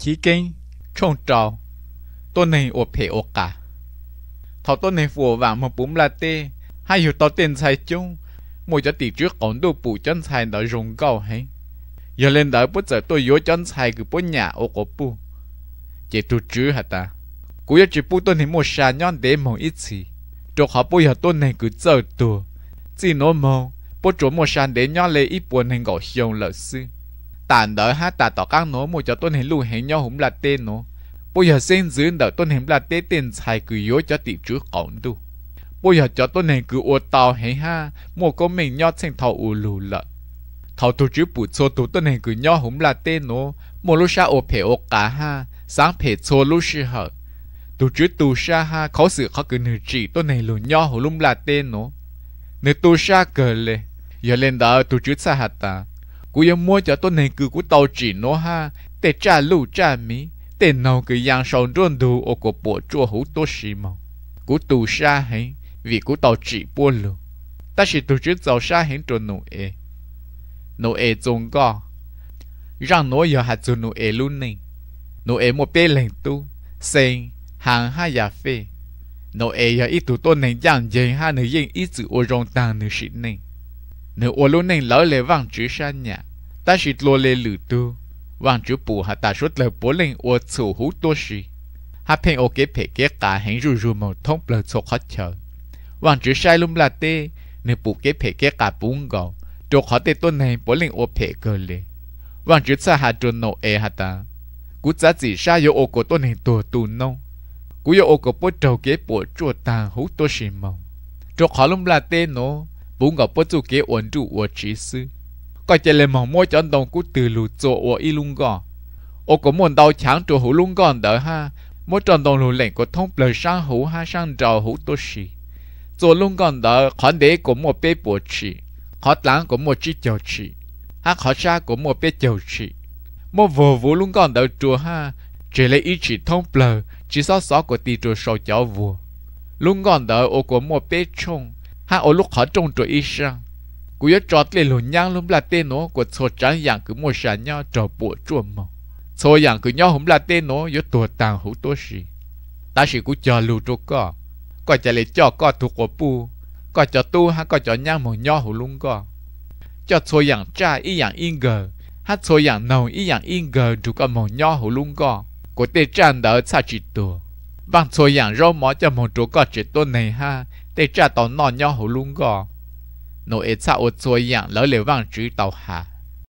chỉ kinh trông trào tôi này ổ phê ổ cả thọ tôi này phù vào một bún là tê hai hiểu tao tiền sai chung một cho tỷ trước còn đủ bù chân sai đó dùng cao hay giờ lên đó bút giờ tôi yếu chân sai cứ bốn nhà ổ cổ bù chỉ tu chữ hả ta cú giờ chỉ bút tôi này một sa nhon để một ít gì cho họ bù giờ tôi này cứ giờ tu chỉ nó mong bút chỗ một sa để nhon lấy ít buồn hình gọi hiền lợi sư tàn đỡ ha tà tỏ các nó một cho tôn hình lưu hình nhau hùng là tên nó bây giờ xin giữ đỡ tôn hình là tên tên xài cứ yếu cho tỷ chú cổng tu bây giờ cho tôn hình cứ ô tàu hình ha một con mình nhau xin thảo ô lù lợn thầu tu chú bụt xô tu tôn hình cứ nhau hùng là tên nó một lúc xa ô phê ô cá ha sáng phê xô lúc sư hợp tu chú tu sa ha khó sự khó cứ nữ chỉ tôn hình lù nhau hùng là tên nó nữ tu sa cờ lệ giờ lên đó tu chú sa hạt ta cú yên mua cho tôi nên cứ cú tàu chỉ nó ha để trả lũ trả mi, để nào cứ yang sau run đồ, ô cổ bộ chua hữu tôi xì mong cú tù xa hay vì cú tàu chỉ bua lù ta sẽ tổ chức tàu xa hay cho nụ ê nụ ê trông gò rằng nó giờ hạt cho nụ ê luôn nè nụ ê mua bê lệnh tu sen hàng hạ giả phê nụ ê giờ ít tụ tôi nên yang dành hai nữ yên ít chữ ô rong tàng nữ sĩ nè nếu ô lúc này lỡ lệ vang chữ sanh nhá ta chỉ lô lệ lử tu vang chữ bù hà ta xuất lệ bố lên ô chủ hú tô sĩ hà phèn ô kế phê kế cả hẹn rù rù màu thông lờ sổ khó chờ vang chữ sai lùm là tê nếu bù kế phê kế cả bún gầu chỗ khó tê tôn này bố lên ô phê cơ lệ vang chữ xa hà trôn nổ e hà ta cú giá chỉ sa yo ô cổ tôn này tù tù nông cú yo ô cổ bố trầu kế bố chua ta hú tô sĩ màu chỗ khó lùm là tê nô bố ngọc bố chú kế ổn trụ ổn trí sư có chạy lên mỏng môi chân đồng cú từ lù chỗ ổn y lung gò ô có muốn đau chán chỗ hữu lung gòn đỡ ha mỗi tròn đồng lù lệnh của thông lời sang hữu ha sang trào hữu tô xì chỗ lung gòn đỡ khó đế của một bê bổ chỉ khó tán của một chi chầu chỉ ha khó xa của một bê chầu chỉ một vô vũ lung gòn đỡ chùa ha chỉ lấy ý chỉ thông lời chỉ xót xót của tì chùa sầu vua lung gòn đỡ ô của một bê trông ha ở lúc họ trông trời ít sang, cú yếu trọt lên lùn nhang lùm là tên nó của số trắng yàng cứ mua sản nhau trò bộ chua màu số yàng cứ nhau hùm là tên nó yếu tổ tàng hữu tố sĩ ta sĩ cú chờ lù trô co coi chả lấy cho co thuộc của pu coi cho tu ha coi cho nhang màu nhau hữu lung co cho số yàng cha y dạng in gờ ha số yàng nồng y dạng in gờ chủ có màu nhau hữu lung co của tê tràn đỡ xa chỉ tổ bằng số yàng rau mỏ cho màu trô co chỉ tôn này ha để trả tàu non nhau hồ lung gò nó ế xa ô chua yang lỡ lệ vang chữ tàu hà